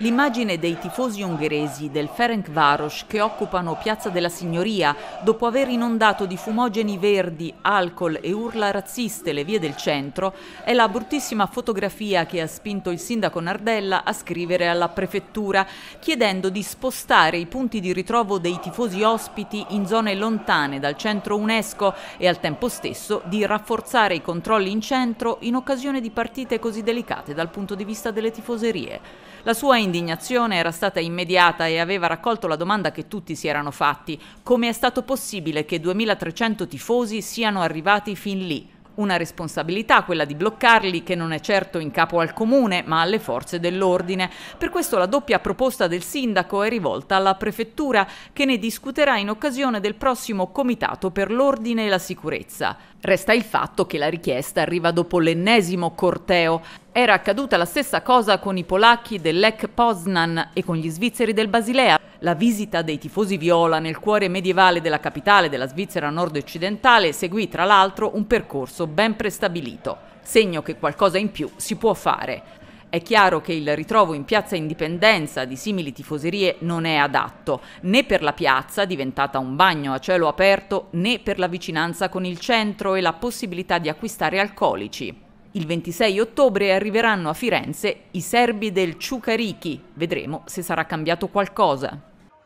L'immagine dei tifosi ungheresi del Ferencváros che occupano Piazza della Signoria dopo aver inondato di fumogeni verdi, alcol e urla razziste le vie del centro è la bruttissima fotografia che ha spinto il sindaco Nardella a scrivere alla prefettura chiedendo di spostare i punti di ritrovo dei tifosi ospiti in zone lontane dal centro UNESCO e al tempo stesso di rafforzare i controlli in centro in occasione di partite così delicate dal punto di vista delle tifoserie. La sua indignazione era stata immediata e aveva raccolto la domanda che tutti si erano fatti: come è stato possibile che 2300 tifosi siano arrivati fin lì? Una responsabilità, quella di bloccarli, che non è certo in capo al comune, ma alle forze dell'ordine. Per questo la doppia proposta del sindaco è rivolta alla prefettura, che ne discuterà in occasione del prossimo Comitato per l'Ordine e la Sicurezza. Resta il fatto che la richiesta arriva dopo l'ennesimo corteo. Era accaduta la stessa cosa con i polacchi dell'EC Poznan e con gli svizzeri del Basilea. La visita dei tifosi viola nel cuore medievale della capitale della Svizzera nord-occidentale seguì tra l'altro un percorso ben prestabilito, segno che qualcosa in più si può fare. È chiaro che il ritrovo in piazza Indipendenza di simili tifoserie non è adatto, né per la piazza, diventata un bagno a cielo aperto, né per la vicinanza con il centro e la possibilità di acquistare alcolici. Il 26 ottobre arriveranno a Firenze i serbi del Ciucarichi, vedremo se sarà cambiato qualcosa.